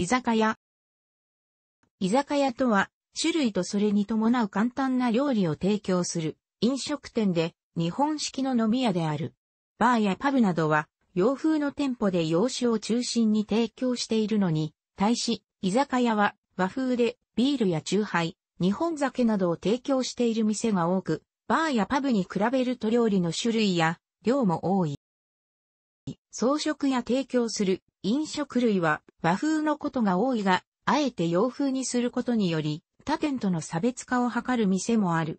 居酒屋。居酒屋とは、種類とそれに伴う簡単な料理を提供する飲食店で日本式の飲み屋である。バーやパブなどは洋風の店舗で洋酒を中心に提供しているのに、対し居酒屋は和風でビールや酎ハイ、日本酒などを提供している店が多く、バーやパブに比べると料理の種類や量も多い。装飾や提供する飲食類は和風のことが多いが、あえて洋風にすることにより、他店との差別化を図る店もある。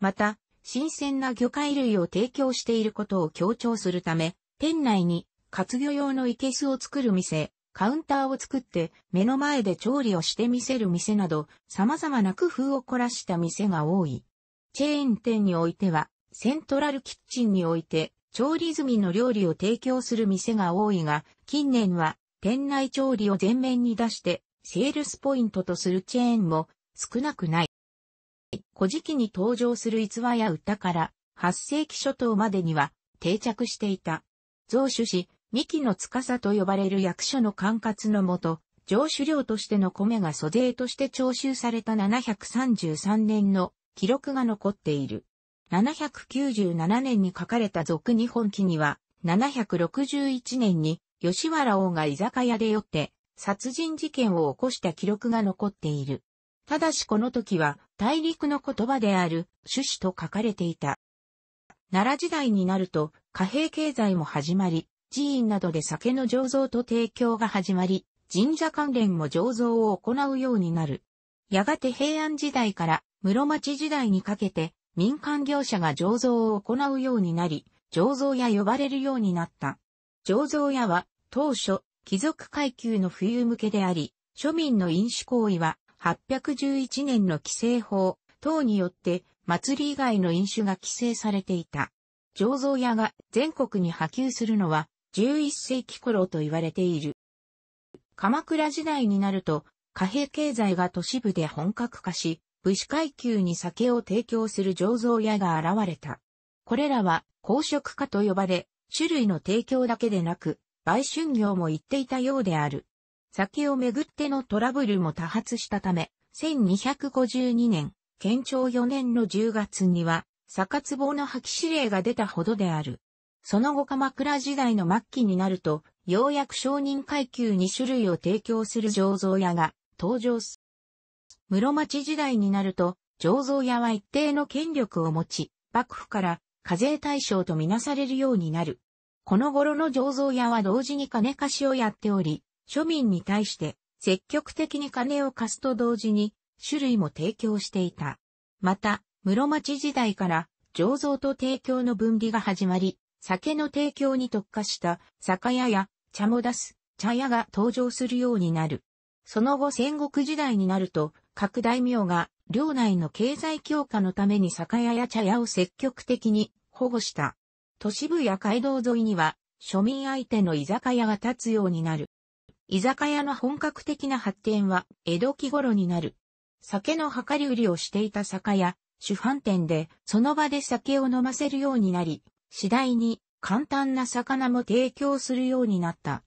また、新鮮な魚介類を提供していることを強調するため、店内に活魚用の生けすを作る店、カウンターを作って目の前で調理をして見せる店など様々な工夫を凝らした店が多い。チェーン店においてはセントラルキッチンにおいて調理済みの料理を提供する店が多いが、近年は店内調理を前面に出して、セールスポイントとするチェーンも少なくない。古事記に登場する逸話や歌から、8世紀初頭までには定着していた。増主氏、三木の司と呼ばれる役所の管轄のもと、上主料としての米が租税として徴収された733年の記録が残っている。797年に書かれた俗日本記には、761年に吉原王が居酒屋で酔って殺人事件を起こした記録が残っている。ただしこの時は大陸の言葉である種子と書かれていた。奈良時代になると貨幣経済も始まり、寺院などで酒の醸造と提供が始まり、神社関連も醸造を行うようになる。やがて平安時代から室町時代にかけて民間業者が醸造を行うようになり、醸造屋呼ばれるようになった。醸造屋は当初、貴族階級の富裕向けであり、庶民の飲酒行為は811年の規制法等によって祭り以外の飲酒が規制されていた。醸造屋が全国に波及するのは11世紀頃と言われている。鎌倉時代になると貨幣経済が都市部で本格化し、武士階級に酒を提供する醸造屋が現れた。これらは、公職家と呼ばれ、種類の提供だけでなく、売春業も言っていたようである。酒をめぐってのトラブルも多発したため、1252年、県庁4年の10月には、酒壺の破棄指令が出たほどである。その後鎌倉時代の末期になると、ようやく商人階級に種類を提供する醸造屋が登場す室町時代になると、醸造屋は一定の権力を持ち、幕府から課税対象とみなされるようになる。この頃の醸造屋は同時に金貸しをやっており、庶民に対して積極的に金を貸すと同時に種類も提供していた。また、室町時代から醸造と提供の分離が始まり、酒の提供に特化した酒屋や茶も出す茶屋が登場するようになる。その後戦国時代になると各大名が領内の経済強化のために酒屋や茶屋を積極的に保護した。都市部や街道沿いには庶民相手の居酒屋が立つようになる。居酒屋の本格的な発展は江戸期頃になる。酒の量り売りをしていた酒屋、主販店でその場で酒を飲ませるようになり、次第に簡単な魚も提供するようになった。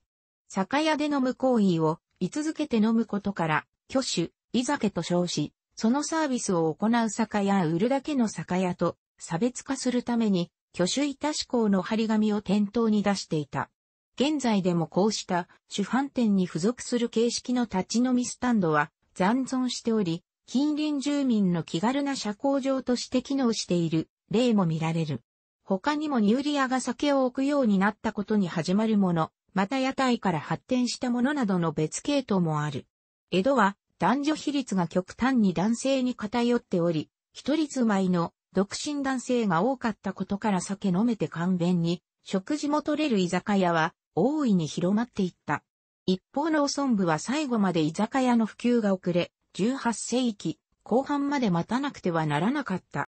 酒屋で飲む行為を居続けて飲むことから、挙手、居酒と称し、そのサービスを行う酒屋売るだけの酒屋と差別化するために、挙手いた志向の張り紙を店頭に出していた。現在でもこうした主販店に付属する形式の立ち飲みスタンドは残存しており、近隣住民の気軽な社交場として機能している例も見られる。他にもニューリアが酒を置くようになったことに始まるもの、また屋台から発展したものなどの別系統もある。江戸は男女比率が極端に男性に偏っており、一人住まいの独身男性が多かったことから酒飲めて勘弁に、食事も取れる居酒屋は大いに広まっていった。一方農村部は最後まで居酒屋の普及が遅れ、18世紀後半まで待たなくてはならなかった。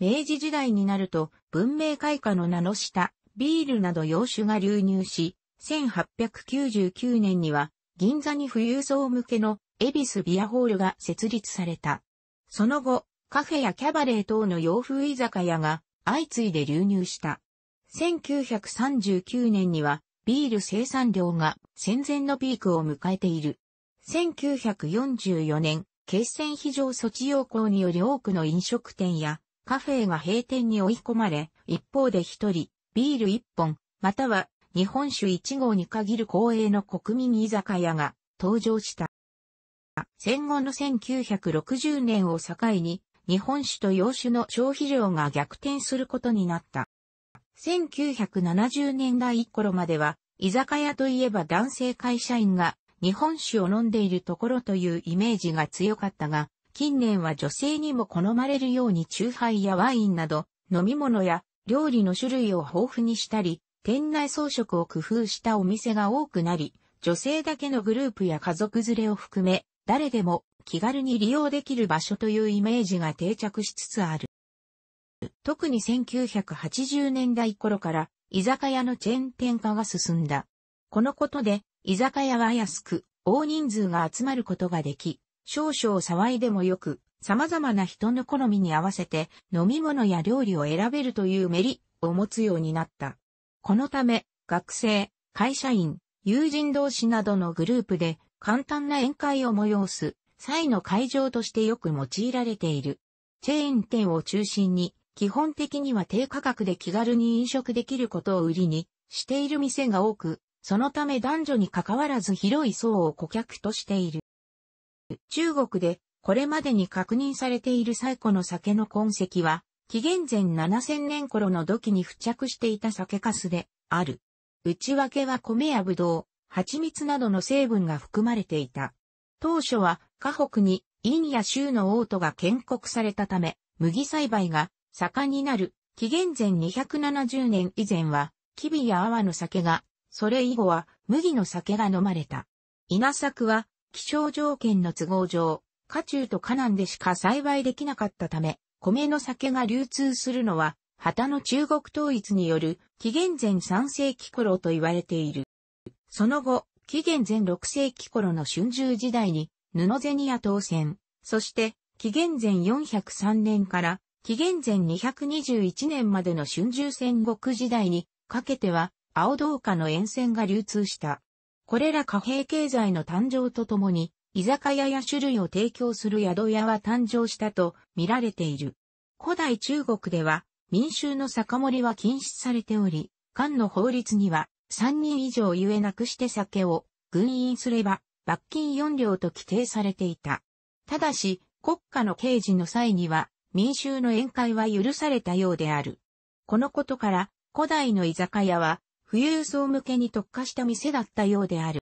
明治時代になると文明開化の名の下、ビールなど洋酒が流入し、1899年には銀座に富裕層向けのエビスビアホールが設立された。その後、カフェやキャバレー等の洋風居酒屋が相次いで流入した。1939年にはビール生産量が戦前のピークを迎えている。1944年、決戦非常措置要項により多くの飲食店やカフェが閉店に追い込まれ、一方で一人、ビール一本、または日本酒一号に限る公営の国民居酒屋が登場した。戦後の1960年を境に、日本酒と洋酒の消費量が逆転することになった。1970年代頃までは、居酒屋といえば男性会社員が日本酒を飲んでいるところというイメージが強かったが、近年は女性にも好まれるようにーハイやワインなど、飲み物や料理の種類を豊富にしたり、店内装飾を工夫したお店が多くなり、女性だけのグループや家族連れを含め、誰でも気軽に利用できる場所というイメージが定着しつつある。特に1980年代頃から居酒屋のチェーン店化が進んだ。このことで居酒屋は安く大人数が集まることができ、少々騒いでもよく様々な人の好みに合わせて飲み物や料理を選べるというメリットを持つようになった。このため学生、会社員、友人同士などのグループで簡単な宴会を催す際の会場としてよく用いられている。チェーン店を中心に、基本的には低価格で気軽に飲食できることを売りにしている店が多く、そのため男女に関わらず広い層を顧客としている。中国でこれまでに確認されている最古の酒の痕跡は、紀元前7000年頃の土器に付着していた酒粕である。内訳は米やぶどう、蜂蜜などの成分が含まれていた。当初は、河北に、陰や州の王都が建国されたため、麦栽培が盛んになる、紀元前270年以前は、キビや泡の酒が、それ以後は麦の酒が飲まれた。稲作は、気象条件の都合上、家中と河南でしか栽培できなかったため、米の酒が流通するのは、旗の中国統一による紀元前3世紀頃と言われている。その後、紀元前6世紀頃の春秋時代に、布銭ア当選、そして、紀元前403年から、紀元前221年までの春秋戦国時代に、かけては、青銅貨の沿線が流通した。これら貨幣経済の誕生とともに、居酒屋や種類を提供する宿屋は誕生したと見られている。古代中国では民衆の酒盛りは禁止されており、漢の法律には三人以上ゆえなくして酒を軍員すれば罰金4両と規定されていた。ただし、国家の刑事の際には民衆の宴会は許されたようである。このことから古代の居酒屋は富裕層向けに特化した店だったようである。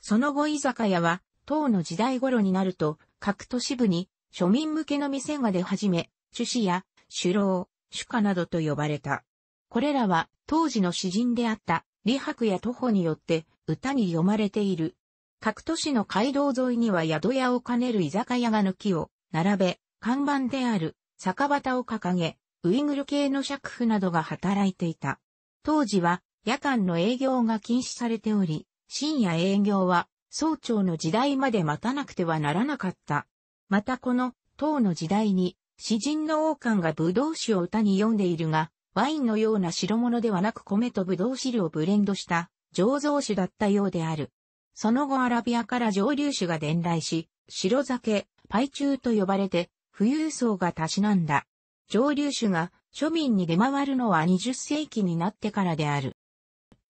その後居酒屋は唐の時代頃になると各都市部に庶民向けの店が出始め、主子や首老、主家などと呼ばれた。これらは当時の詩人であった李白や徒歩によって歌に読まれている。各都市の街道沿いには宿屋を兼ねる居酒屋が軒を並べ、看板である酒旗を掲げ、ウイグル系の尺婦などが働いていた。当時は夜間の営業が禁止されており、深夜営業は早朝の時代まで待たなくてはならなかった。またこの唐の時代に詩人の王冠が武道士を歌に読んでいるが、ワインのような白物ではなく米とブドウ汁をブレンドした醸造酒だったようである。その後アラビアから蒸留酒が伝来し、白酒、パイチューと呼ばれて、富裕層がたしなんだ。蒸留酒が庶民に出回るのは20世紀になってからである。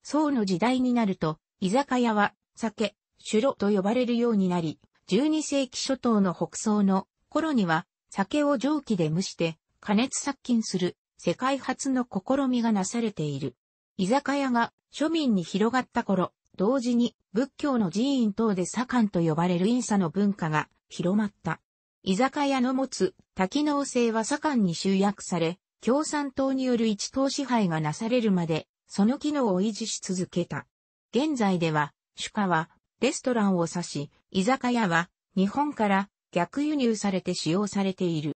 宋の時代になると、居酒屋は酒、酒炉と呼ばれるようになり、12世紀初頭の北宋の頃には酒を蒸気で蒸して加熱殺菌する世界初の試みがなされている。居酒屋が庶民に広がった頃、同時に仏教の寺院等で左官と呼ばれる陰差の文化が広まった。居酒屋の持つ多機能性は左官に集約され、共産党による一党支配がなされるまで、その機能を維持し続けた。現在では、主家はレストランを指し、居酒屋は日本から逆輸入されて使用されている。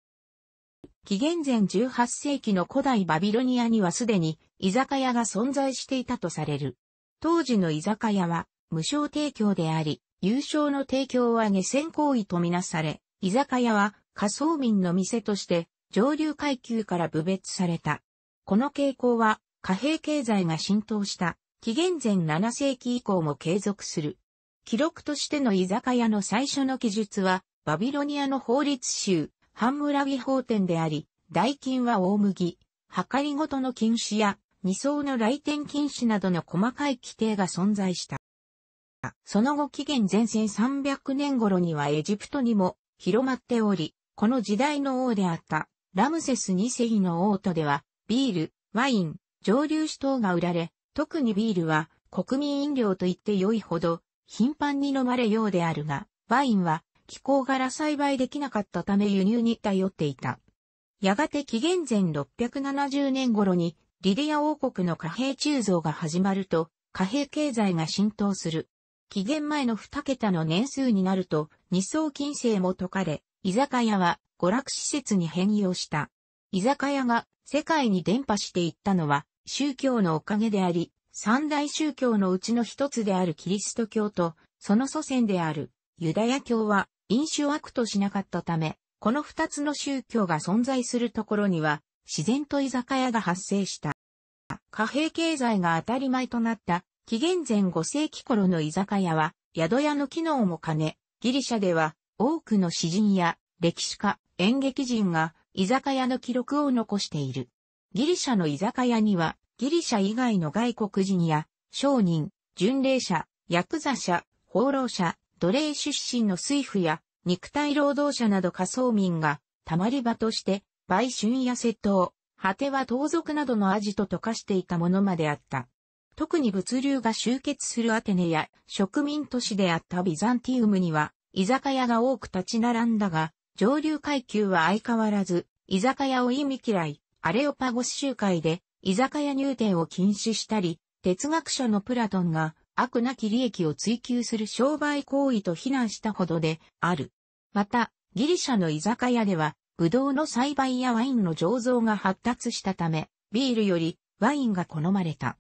紀元前18世紀の古代バビロニアにはすでに居酒屋が存在していたとされる。当時の居酒屋は無償提供であり、優勝の提供を上げ先行為とみなされ、居酒屋は仮想民の店として上流階級から部別された。この傾向は貨幣経済が浸透した紀元前7世紀以降も継続する。記録としての居酒屋の最初の記述はバビロニアの法律集半村ビ法店であり、代金は大麦、量りごとの禁止や、二層の来店禁止などの細かい規定が存在した。その後紀元前線300年頃にはエジプトにも広まっており、この時代の王であったラムセス2世の王都では、ビール、ワイン、蒸留酒等が売られ、特にビールは国民飲料と言って良いほど頻繁に飲まれようであるが、ワインは気候柄栽培できなかったため輸入に頼っていた。やがて紀元前670年頃にリディア王国の貨幣鋳造が始まると貨幣経済が浸透する。紀元前の二桁の年数になると二層金星も解かれ、居酒屋は娯楽施設に変容した。居酒屋が世界に伝播していったのは宗教のおかげであり、三大宗教のうちの一つであるキリスト教と、その祖先であるユダヤ教は飲酒を悪としなかったため、この二つの宗教が存在するところには、自然と居酒屋が発生した。貨幣経済が当たり前となった、紀元前5世紀頃の居酒屋は、宿屋の機能も兼ね、ギリシャでは多くの詩人や歴史家、演劇人が居酒屋の記録を残している。ギリシャの居酒屋には、ギリシャ以外の外国人や商人、巡礼者、ヤクザ者、放浪者、奴隷出身の水夫や肉体労働者など仮想民が、たまり場として、売春や窃盗、果ては盗賊などのアジトと化していたものまであった。特に物流が集結するアテネや植民都市であったビザンティウムには居酒屋が多く立ち並んだが、上流階級は相変わらず居酒屋を意味嫌い、アレオパゴス集会で居酒屋入店を禁止したり、哲学者のプラトンが悪なき利益を追求する商売行為と非難したほどである。また、ギリシャの居酒屋では、ブドウの栽培やワインの醸造が発達したため、ビールよりワインが好まれた。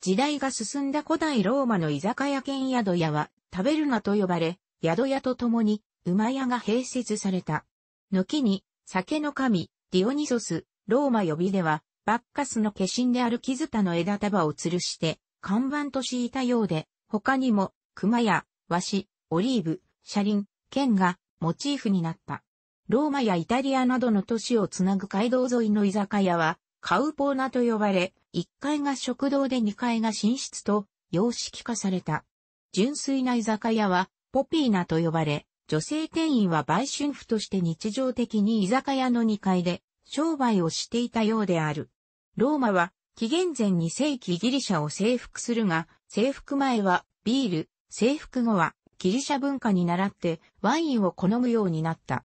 時代が進んだ古代ローマの居酒屋兼宿屋は、食べるなと呼ばれ、宿屋と共に、馬屋が併設された。軒に、酒の神、ディオニソス、ローマ予備では、バッカスの化身であるキズタの枝束を吊るして、看板としいたようで、他にも、熊や、和紙、オリーブ、車輪、剣が、モチーフになった。ローマやイタリアなどの都市をつなぐ街道沿いの居酒屋は、カウポーナと呼ばれ、1階が食堂で2階が寝室と、様式化された。純粋な居酒屋は、ポピーナと呼ばれ、女性店員は売春婦として日常的に居酒屋の2階で商売をしていたようである。ローマは紀元前に世紀ギリシャを征服するが、征服前はビール、征服後はギリシャ文化に倣ってワインを好むようになった。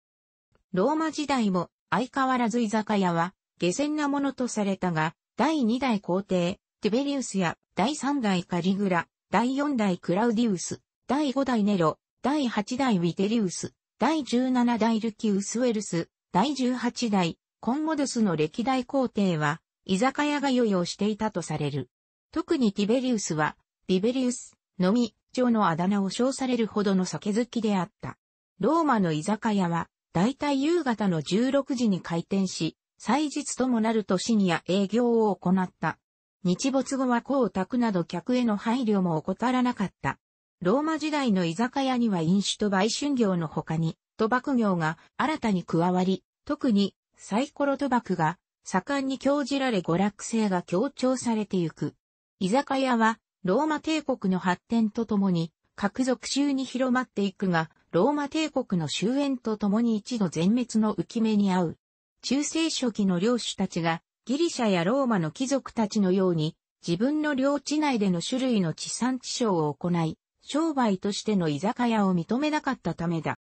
ローマ時代も相変わらず居酒屋は下船なものとされたが、第2代皇帝、ティベリウスや第3代カリグラ、第4代クラウディウス、第5代ネロ、第8代ウィテリウス、第17代ルキウスウェルス、第18代コンモドスの歴代皇帝は居酒屋が余をしていたとされる。特にティベリウスは、ビベリウス、のみ、長のあだ名を称されるほどの酒好きであった。ローマの居酒屋は、だいたい夕方の16時に開店し、祭日ともなるとシニア営業を行った。日没後は光沢など客への配慮も怠らなかった。ローマ時代の居酒屋には飲酒と売春業の他に、賭博業が新たに加わり、特にサイコロ賭博が盛んに興じられ娯楽性が強調されてゆく。居酒屋は、ローマ帝国の発展とともに、各属州に広まっていくが、ローマ帝国の終焉とともに一度全滅の浮き目に遭う。中世初期の領主たちが、ギリシャやローマの貴族たちのように、自分の領地内での種類の地産地消を行い、商売としての居酒屋を認めなかったためだ。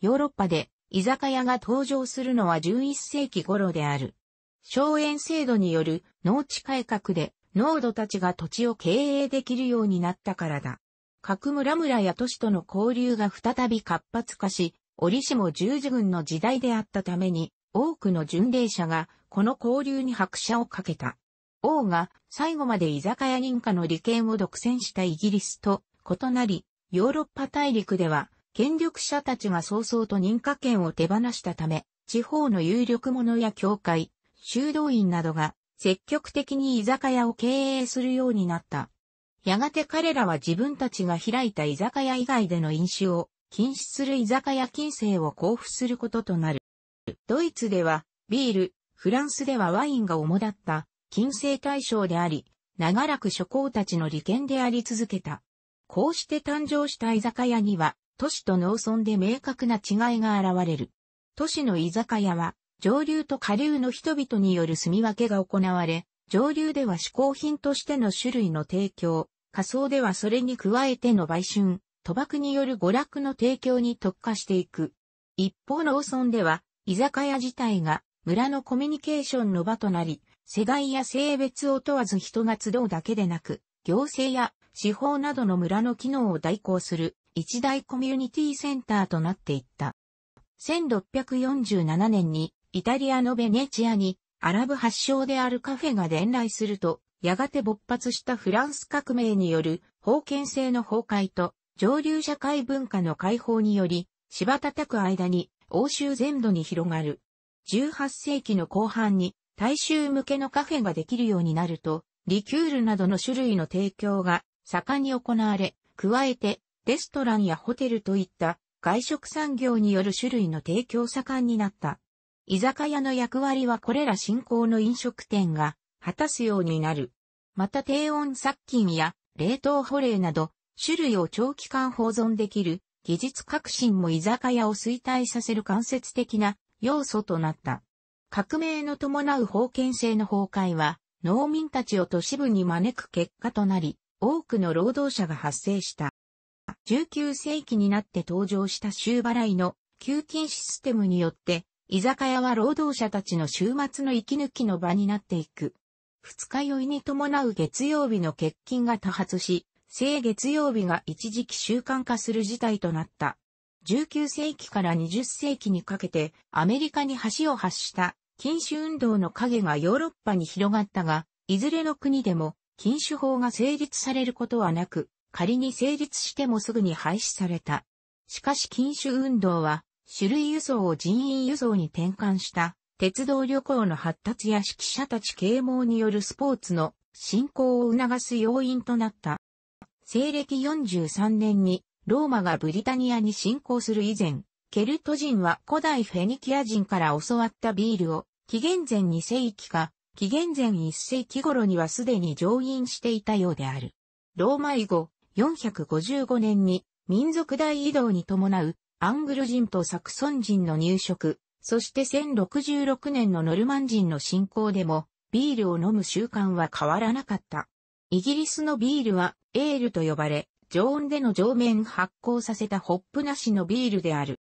ヨーロッパで居酒屋が登場するのは11世紀頃である。荘園制度による農地改革で農奴たちが土地を経営できるようになったからだ。各村村や都市との交流が再び活発化し、折しも十字軍の時代であったために、多くの巡礼者がこの交流に拍車をかけた。王が最後まで居酒屋認可の利権を独占したイギリスと異なり、ヨーロッパ大陸では権力者たちが早々と認可権を手放したため、地方の有力者や教会、修道院などが積極的に居酒屋を経営するようになった。やがて彼らは自分たちが開いた居酒屋以外での飲酒を禁止する居酒屋禁制を交付することとなる。ドイツではビール、フランスではワインが主だった禁制対象であり、長らく諸侯たちの利権であり続けた。こうして誕生した居酒屋には、都市と農村で明確な違いが現れる。都市の居酒屋は、上流と下流の人々による住み分けが行われ、上流では嗜好品としての種類の提供、仮想ではそれに加えての売春、賭博による娯楽の提供に特化していく。一方の農村では、居酒屋自体が村のコミュニケーションの場となり、世代や性別を問わず人が集うだけでなく、行政や司法などの村の機能を代行する一大コミュニティセンターとなっていった。1647年にイタリアのベネチアに、アラブ発祥であるカフェが伝来すると、やがて勃発したフランス革命による封建制の崩壊と上流社会文化の解放により、芝叩く間に欧州全土に広がる。18世紀の後半に大衆向けのカフェができるようになると、リキュールなどの種類の提供が盛んに行われ、加えてレストランやホテルといった外食産業による種類の提供盛んになった。居酒屋の役割はこれら新興の飲食店が果たすようになる。また低温殺菌や冷凍保冷など種類を長期間保存できる技術革新も居酒屋を衰退させる間接的な要素となった。革命の伴う封建制の崩壊は農民たちを都市部に招く結果となり、多くの労働者が発生した。19世紀になって登場した週払いの給金システムによって居酒屋は労働者たちの週末の息抜きの場になっていく。二日酔いに伴う月曜日の欠勤が多発し、正月曜日が一時期習慣化する事態となった。19世紀から20世紀にかけてアメリカに橋を発した禁酒運動の影がヨーロッパに広がったが、いずれの国でも禁酒法が成立されることはなく、仮に成立してもすぐに廃止された。しかし禁酒運動は種類輸送を人員輸送に転換した鉄道旅行の発達や指揮者たち啓蒙によるスポーツの進行を促す要因となった。西暦43年にローマがブリタニアに侵攻する以前、ケルト人は古代フェニキア人から教わったビールを紀元前2世紀か紀元前1世紀頃にはすでに上院していたようである。ローマ以後455年に民族大移動に伴うアングル人とサクソン人の入植、そして1066年のノルマン人の侵攻でも、ビールを飲む習慣は変わらなかった。イギリスのビールは、エールと呼ばれ、常温での上面発酵させたホップなしのビールである。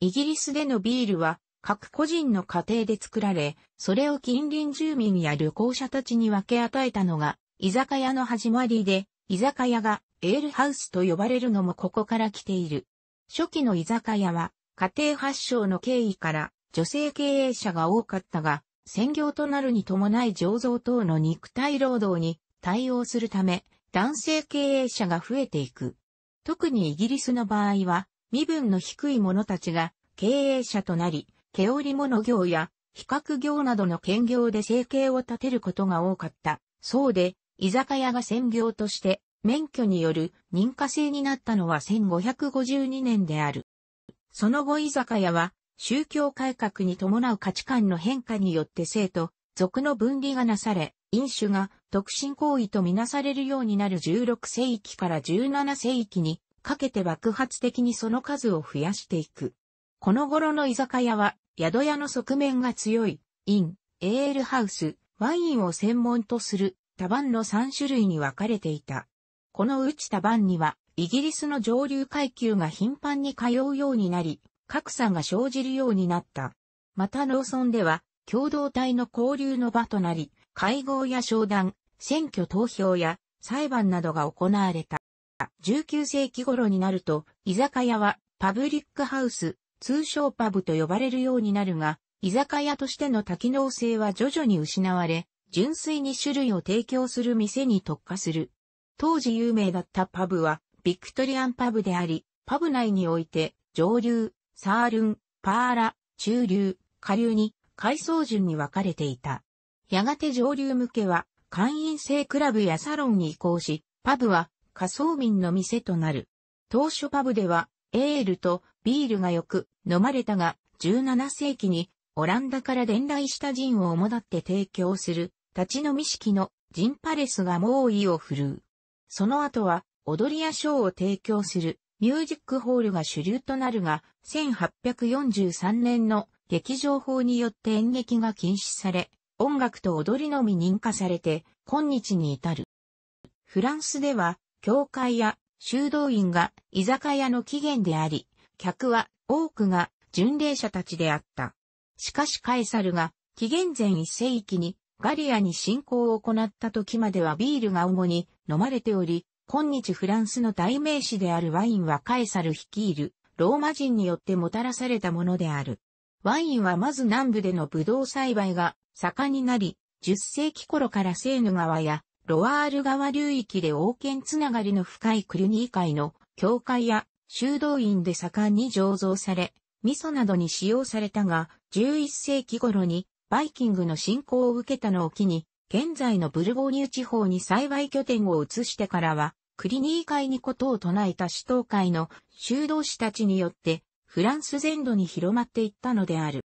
イギリスでのビールは、各個人の家庭で作られ、それを近隣住民や旅行者たちに分け与えたのが、居酒屋の始まりで、居酒屋がエールハウスと呼ばれるのもここから来ている。初期の居酒屋は、家庭発祥の経緯から女性経営者が多かったが、専業となるに伴い醸造等の肉体労働に対応するため、男性経営者が増えていく。特にイギリスの場合は、身分の低い者たちが経営者となり、毛織物業や比較業などの兼業で生計を立てることが多かった。そうで、居酒屋が専業として免許による認可制になったのは1552年である。その後居酒屋は宗教改革に伴う価値観の変化によって生徒、俗の分離がなされ、飲酒が特進行為とみなされるようになる16世紀から17世紀にかけて爆発的にその数を増やしていく。この頃の居酒屋は宿屋の側面が強い、イン、エールハウス、ワインを専門とする、多番の3種類に分かれていた。この打ちた番には、イギリスの上流階級が頻繁に通うようになり、格差が生じるようになった。また農村では、共同体の交流の場となり、会合や商談、選挙投票や裁判などが行われた。19世紀頃になると、居酒屋はパブリックハウス、通称パブと呼ばれるようになるが、居酒屋としての多機能性は徐々に失われ、純粋に種類を提供する店に特化する。当時有名だったパブは、ビクトリアンパブであり、パブ内において、上流、サールン、パーラ、中流、下流に、階層順に分かれていた。やがて上流向けは、会員制クラブやサロンに移行し、パブは、仮想民の店となる。当初パブでは、エールとビールがよく飲まれたが、17世紀にオランダから伝来したジンを主だって提供する立ち飲み式のジンパレスが猛威を振るう。その後は踊りやショーを提供するミュージックホールが主流となるが、1843年の劇場法によって演劇が禁止され、音楽と踊りのみ認可されて、今日に至る。フランスでは、教会や修道院が居酒屋の起源であり、客は多くが巡礼者たちであった。しかしカエサルが紀元前一世紀にガリアに侵攻を行った時まではビールが主に飲まれており、今日フランスの代名詞であるワインはカエサル率いるローマ人によってもたらされたものである。ワインはまず南部でのブドウ栽培が盛んになり、10世紀頃からセーヌ川やロワール川流域で王権つながりの深いクュニー海の教会や修道院で盛んに醸造され、味噌などに使用されたが、11世紀頃にバイキングの侵攻を受けたのを機に、現在のブルゴーニュ地方に栽培拠点を移してからは、クリニー会にことを唱えた首都会の修道士たちによって、フランス全土に広まっていったのである。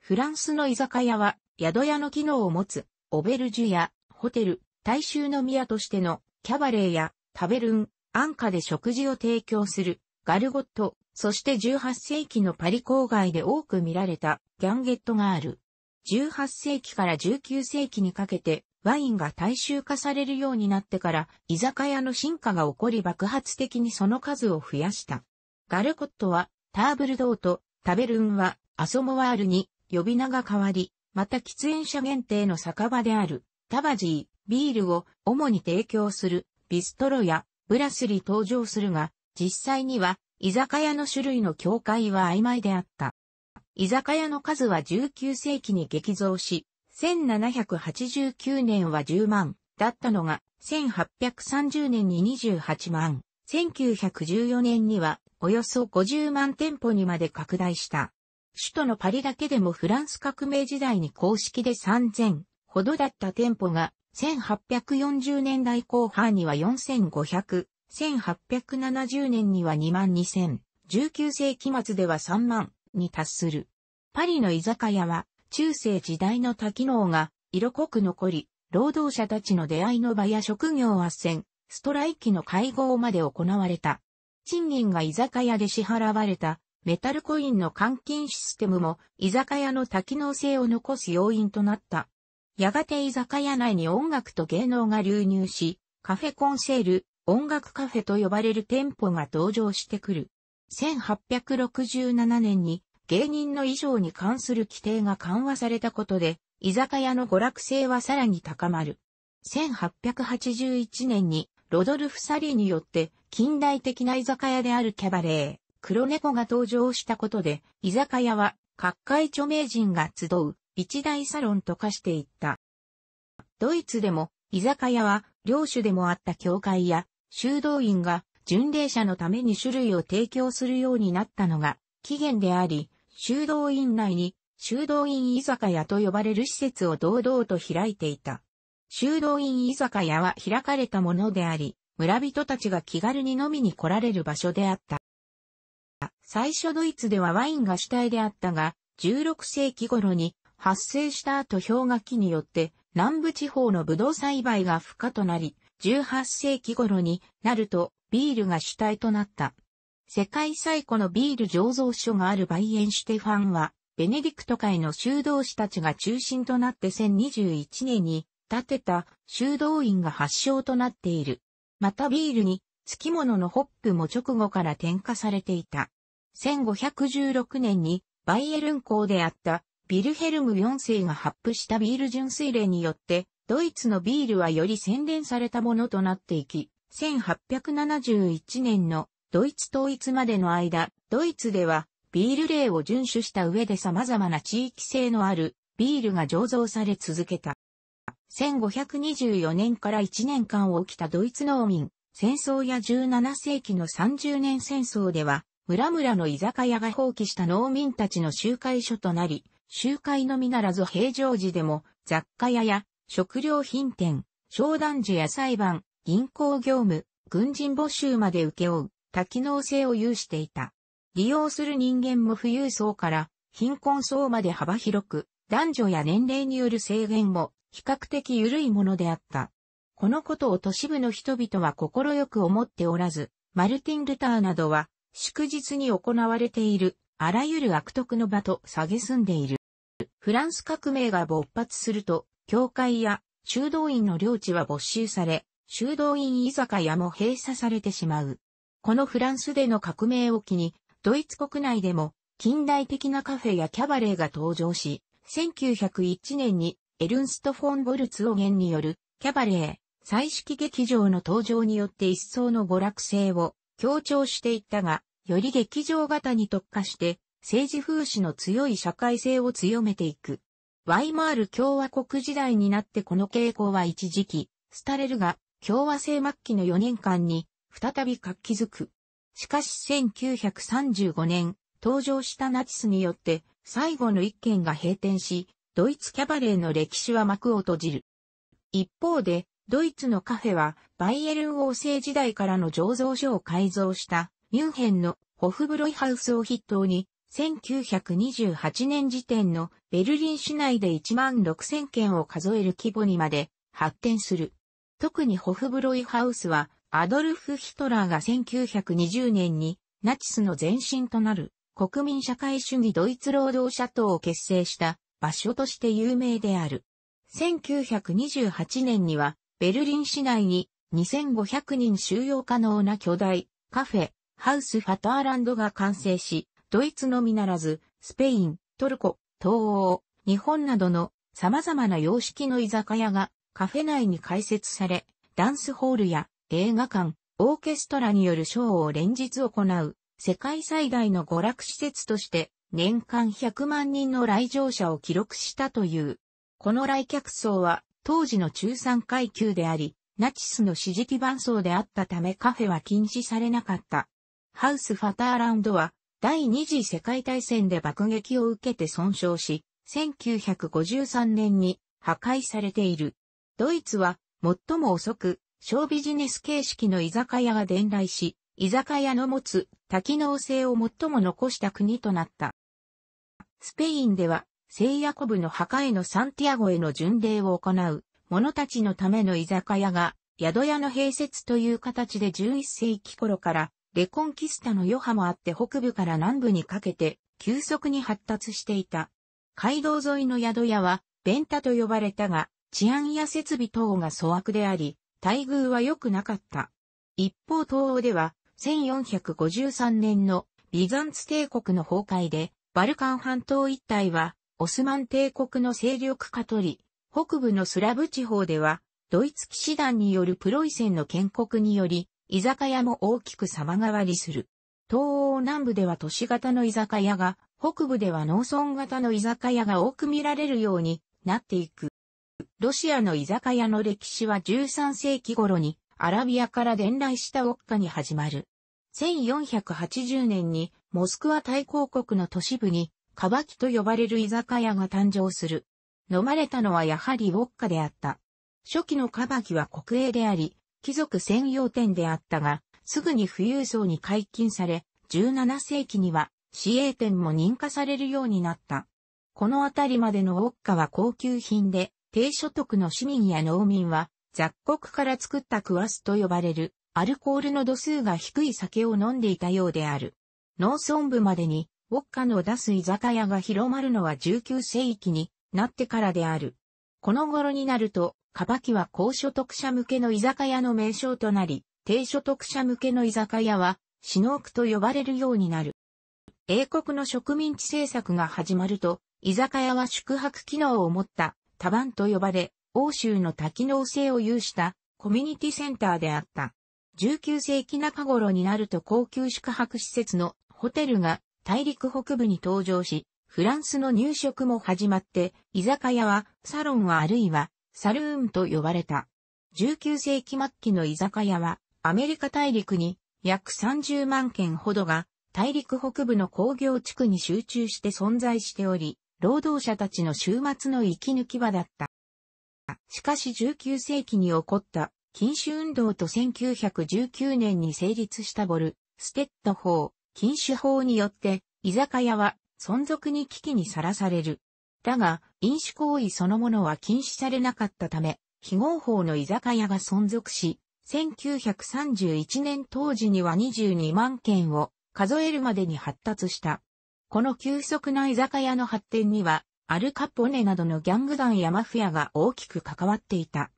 フランスの居酒屋は、宿屋の機能を持つ、オベルジュや、ホテル、大衆の宮としての、キャバレーや、タベルン、安価で食事を提供する、ガルゴット、そして18世紀のパリ郊外で多く見られた、ギャンゲットがある。18世紀から19世紀にかけてワインが大衆化されるようになってから居酒屋の進化が起こり爆発的にその数を増やした。ガルコットはターブルドーとタベルンはアソモワールに呼び名が変わり、また喫煙者限定の酒場であるタバジー、ビールを主に提供するビストロやブラスに登場するが、実際には居酒屋の種類の境界は曖昧であった。居酒屋の数は19世紀に激増し、1789年は10万だったのが、1830年に28万、1914年にはおよそ50万店舗にまで拡大した。首都のパリだけでもフランス革命時代に公式で3000ほどだった店舗が、1840年代後半には4500、1870年には2万2000、19世紀末では3万に達する。パリの居酒屋は、中世時代の多機能が色濃く残り、労働者たちの出会いの場や職業斡旋、ストライキの会合まで行われた。賃金が居酒屋で支払われたメタルコインの換金システムも居酒屋の多機能性を残す要因となった。やがて居酒屋内に音楽と芸能が流入し、カフェコンセール、音楽カフェと呼ばれる店舗が登場してくる。1867年に芸人の衣装に関する規定が緩和されたことで、居酒屋の娯楽性はさらに高まる。1881年にロドルフ・サリーによって近代的な居酒屋であるキャバレー、黒猫が登場したことで、居酒屋は各界著名人が集う一大サロンと化していった。ドイツでも居酒屋は領主でもあった教会や修道院が巡礼者のために種類を提供するようになったのが起源であり、修道院内に修道院居酒屋と呼ばれる施設を堂々と開いていた。修道院居酒屋は開かれたものであり、村人たちが気軽に飲みに来られる場所であった。最初ドイツではワインが主体であったが、16世紀頃に発生した後氷河期によって南部地方のブドウ栽培が不可となり、18世紀頃になるとビールが主体となった。世界最古のビール醸造所があるバイエンシュテファンは、ベネディクト会の修道士たちが中心となって1021年に建てた修道院が発祥となっている。またビールに付き物のホップも直後から添加されていた。1516年にバイエルン校であったビルヘルム4世が発布したビール純粋令によってドイツのビールはより洗練されたものとなっていき、1871年のドイツ統一までの間、ドイツではビール例を遵守した上で様々な地域性のあるビールが醸造され続けた。1524年から1年間起きたドイツ農民、戦争や17世紀の30年戦争では、村々の居酒屋が放棄した農民たちの集会所となり、集会のみならず平常時でも雑貨屋や食料品店、商談所や裁判、銀行業務、軍人募集まで請け負う、多機能性を有していた。利用する人間も富裕層から貧困層まで幅広く、男女や年齢による制限も比較的緩いものであった。このことを都市部の人々は心よく思っておらず、マルティン・ルターなどは祝日に行われているあらゆる悪徳の場と下げすんでいる。フランス革命が勃発すると、教会や修道院の領地は没収され、修道院居酒屋も閉鎖されてしまう。このフランスでの革命を機に、ドイツ国内でも近代的なカフェやキャバレーが登場し、1901年にエルンスト・フォン・ボルツオゲンによるキャバレー、彩色劇場の登場によって一層の娯楽性を強調していったが、より劇場型に特化して政治風刺の強い社会性を強めていく。ワイマール共和国時代になってこの傾向は一時期、廃れるが、共和制末期の4年間に、再び活気づく。しかし1935年、登場したナチスによって、最後の一軒が閉店し、ドイツキャバレーの歴史は幕を閉じる。一方で、ドイツのカフェは、バイエルン王政時代からの醸造所を改造した、ミュンヘンのホフブロイハウスを筆頭に、1928年時点のベルリン市内で1万6000件を数える規模にまで発展する。特にホフブロイハウスはアドルフ・ヒトラーが1920年にナチスの前身となる国民社会主義ドイツ労働者党を結成した場所として有名である。1928年にはベルリン市内に2500人収容可能な巨大カフェ、ハウスファターランドが完成し、ドイツのみならず、スペイン、トルコ、東欧、日本などの様々な様式の居酒屋がカフェ内に開設され、ダンスホールや映画館、オーケストラによるショーを連日行う世界最大の娯楽施設として年間100万人の来場者を記録したという。この来客層は当時の中産階級であり、ナチスの支持基盤層であったためカフェは禁止されなかった。ハウス・ファターランドは第二次世界大戦で爆撃を受けて損傷し、1953年に破壊されている。ドイツは最も遅く、小ビジネス形式の居酒屋が伝来し、居酒屋の持つ多機能性を最も残した国となった。スペインでは、聖ヤコブの墓へのサンティアゴへの巡礼を行う者たちのための居酒屋が宿屋の併設という形で11世紀頃からレコンキスタの余波もあって北部から南部にかけて急速に発達していた。街道沿いの宿屋は、ベンタと呼ばれたが、治安や設備等が粗悪であり、待遇は良くなかった。一方東欧では、1453年のビザンツ帝国の崩壊で、バルカン半島一帯は、オスマン帝国の勢力下取り、北部のスラブ地方では、ドイツ騎士団によるプロイセンの建国により、居酒屋も大きく様変わりする。東欧南部では都市型の居酒屋が、北部では農村型の居酒屋が多く見られるようになっていく。ロシアの居酒屋の歴史は13世紀頃にアラビアから伝来したウォッカに始まる。1480年にモスクワ大公国の都市部にカバキと呼ばれる居酒屋が誕生する。飲まれたのはやはりウォッカであった。初期のカバキは国営であり、貴族専用店であったが、すぐに富裕層に解禁され、17世紀には市営店も認可されるようになった。このあたりまでのウォッカは高級品で、低所得の市民や農民は雑穀から作ったクワスと呼ばれるアルコールの度数が低い酒を飲んでいたようである。農村部までにウォッカの出す居酒屋が広まるのは19世紀になってからである。この頃になるとカバキは高所得者向けの居酒屋の名称となり、低所得者向けの居酒屋は、シノークと呼ばれるようになる。英国の植民地政策が始まると、居酒屋は宿泊機能を持ったタバンと呼ばれ、欧州の多機能性を有したコミュニティセンターであった。19世紀中頃になると高級宿泊施設のホテルが大陸北部に登場し、フランスの入植も始まって、居酒屋はサロンはあるいはサルーンと呼ばれた。19世紀末期の居酒屋は、アメリカ大陸に約30万件ほどが、大陸北部の工業地区に集中して存在しており、労働者たちの週末の息抜き場だった。しかし19世紀に起こった禁酒運動と1919年に成立したボル、ステッド法、禁酒法によって、居酒屋は存続に危機にさらされる。だが、飲酒行為そのものは禁止されなかったため、非合法の居酒屋が存続し、1931年当時には22万件を数えるまでに発達した。この急速な居酒屋の発展には、アルカポネなどのギャング団やマフィアが大きく関わっていた。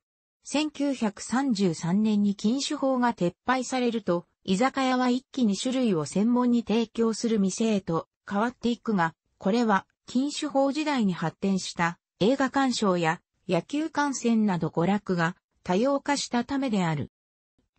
1933年に禁酒法が撤廃されると、居酒屋は一気に種類を専門に提供する店へと変わっていくが、これは禁酒法時代に発展した映画鑑賞や野球観戦など娯楽が多様化したためである。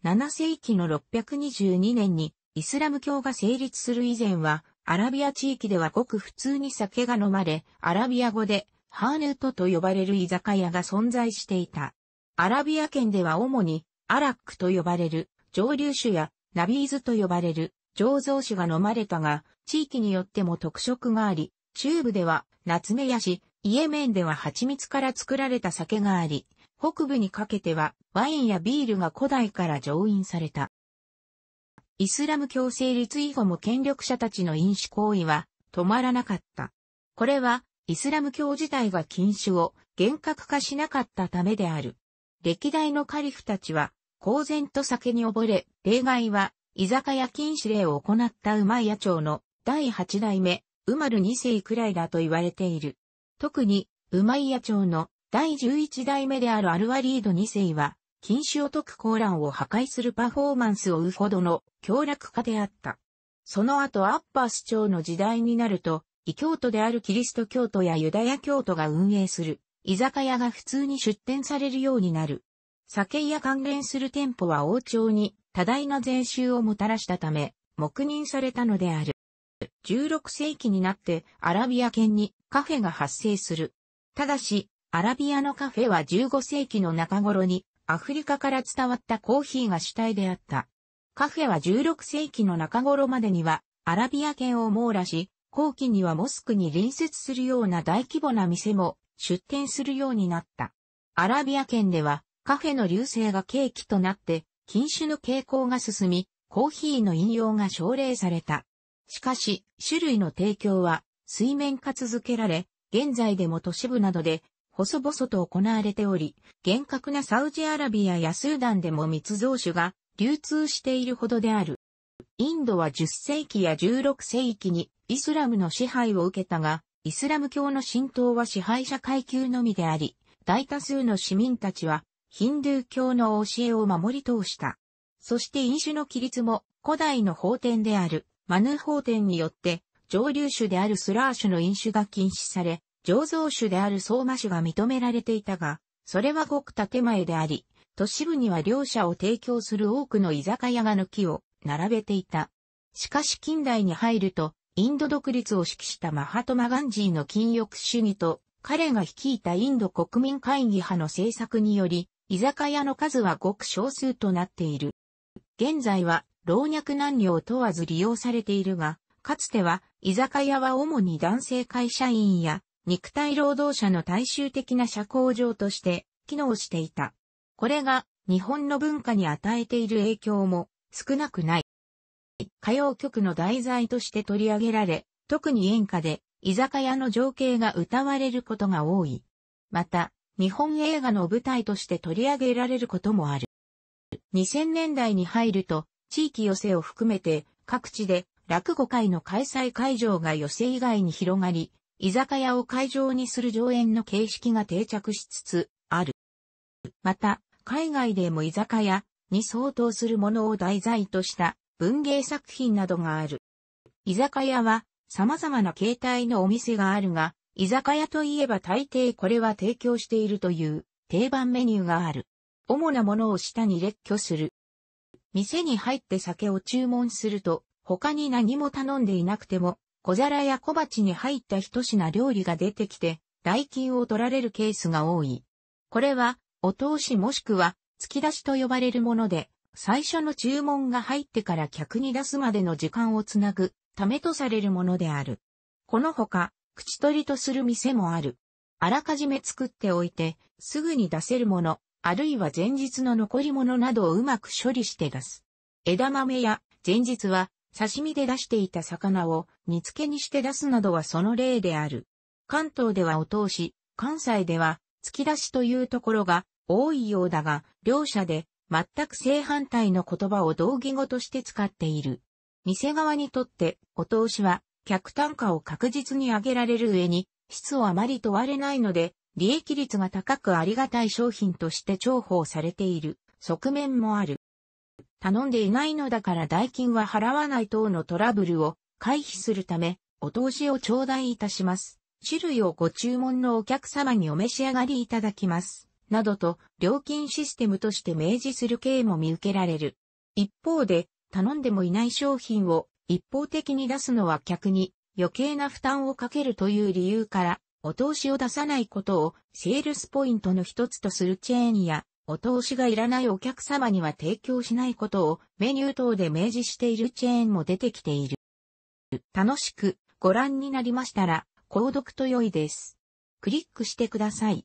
7世紀の622年にイスラム教が成立する以前は、アラビア地域ではごく普通に酒が飲まれ、アラビア語でハーヌートと呼ばれる居酒屋が存在していた。アラビア圏では主にアラックと呼ばれる蒸留酒やナビーズと呼ばれる醸造酒が飲まれたが、地域によっても特色があり、中部では、夏目やし、イエメンでは蜂蜜から作られた酒があり、北部にかけてはワインやビールが古代から上飲された。イスラム教成立以後も権力者たちの飲酒行為は止まらなかった。これはイスラム教自体が禁酒を厳格化しなかったためである。歴代のカリフたちは公然と酒に溺れ、例外は居酒屋禁止令を行った馬屋町の第8代目ウマル二世くらいだと言われている。特に、ウマイヤ朝の第十一代目であるアルワリード二世は、禁止を解くコーランを破壊するパフォーマンスを追うほどの強楽家であった。その後アッパース朝の時代になると、異教徒であるキリスト教徒やユダヤ教徒が運営する居酒屋が普通に出店されるようになる。酒や関連する店舗は王朝に多大な税収をもたらしたため、黙認されたのである。16世紀になってアラビア圏にカフェが発生する。ただし、アラビアのカフェは15世紀の中頃にアフリカから伝わったコーヒーが主体であった。カフェは16世紀の中頃までにはアラビア圏を網羅し、後期にはモスクに隣接するような大規模な店も出店するようになった。アラビア圏ではカフェの流星が契機となって禁酒の傾向が進み、コーヒーの飲用が奨励された。しかし、種類の提供は水面化続けられ、現在でも都市部などで細々と行われており、厳格なサウジアラビアやスーダンでも密造種が流通しているほどである。インドは10世紀や16世紀にイスラムの支配を受けたが、イスラム教の浸透は支配者階級のみであり、大多数の市民たちはヒンドゥー教の教えを守り通した。そして飲酒の規律も古代の法典であるマヌ法典によって、上流酒であるスラー酒の飲酒が禁止され、醸造酒である相馬酒が認められていたが、それはごく建前であり、都市部には両者を提供する多くの居酒屋が抜きを並べていた。しかし近代に入ると、インド独立を指揮したマハトマガンジーの禁欲主義と、彼が率いたインド国民会議派の政策により、居酒屋の数はごく少数となっている。現在は老若男女を問わず利用されているが、かつては居酒屋は主に男性会社員や肉体労働者の大衆的な社交場として機能していた。これが日本の文化に与えている影響も少なくない。歌謡曲の題材として取り上げられ、特に演歌で居酒屋の情景が歌われることが多い。また、日本映画の舞台として取り上げられることもある。2000年代に入ると、地域寄せを含めて各地で落語会の開催会場が寄せ以外に広がり、居酒屋を会場にする上演の形式が定着しつつある。また、海外でも居酒屋に相当するものを題材とした文芸作品などがある。居酒屋は様々な形態のお店があるが、居酒屋といえば大抵これは提供しているという定番メニューがある。主なものを下に列挙する。店に入って酒を注文すると、他に何も頼んでいなくても、小皿や小鉢に入った一品料理が出てきて、代金を取られるケースが多い。これは、お通しもしくは、突き出しと呼ばれるもので、最初の注文が入ってから客に出すまでの時間をつなぐ、ためとされるものである。このほか、口取りとする店もある。あらかじめ作っておいて、すぐに出せるもの、あるいは前日の残り物などをうまく処理して出す。枝豆や前日は刺身で出していた魚を煮付けにして出すなどはその例である。関東ではお通し、関西では突き出しというところが多いようだが、両者で全く正反対の言葉を同義語として使っている。店側にとってお通しは客単価を確実に上げられる上に質をあまり問われないので利益率が高くありがたい商品として重宝されている側面もある。頼んでいないのだから代金は払わない等のトラブルを回避するため、お通しを頂戴いたします。種類をご注文のお客様にお召し上がりいただきます。などと、料金システムとして明示する経も見受けられる。一方で、頼んでもいない商品を一方的に出すのは客に余計な負担をかけるという理由から、お通しを出さないことをセールスポイントの一つとするチェーンや、お通しがいらないお客様には提供しないことをメニュー等で明示しているチェーンも出てきている。楽しくご覧になりましたら、購読と良いです。クリックしてください。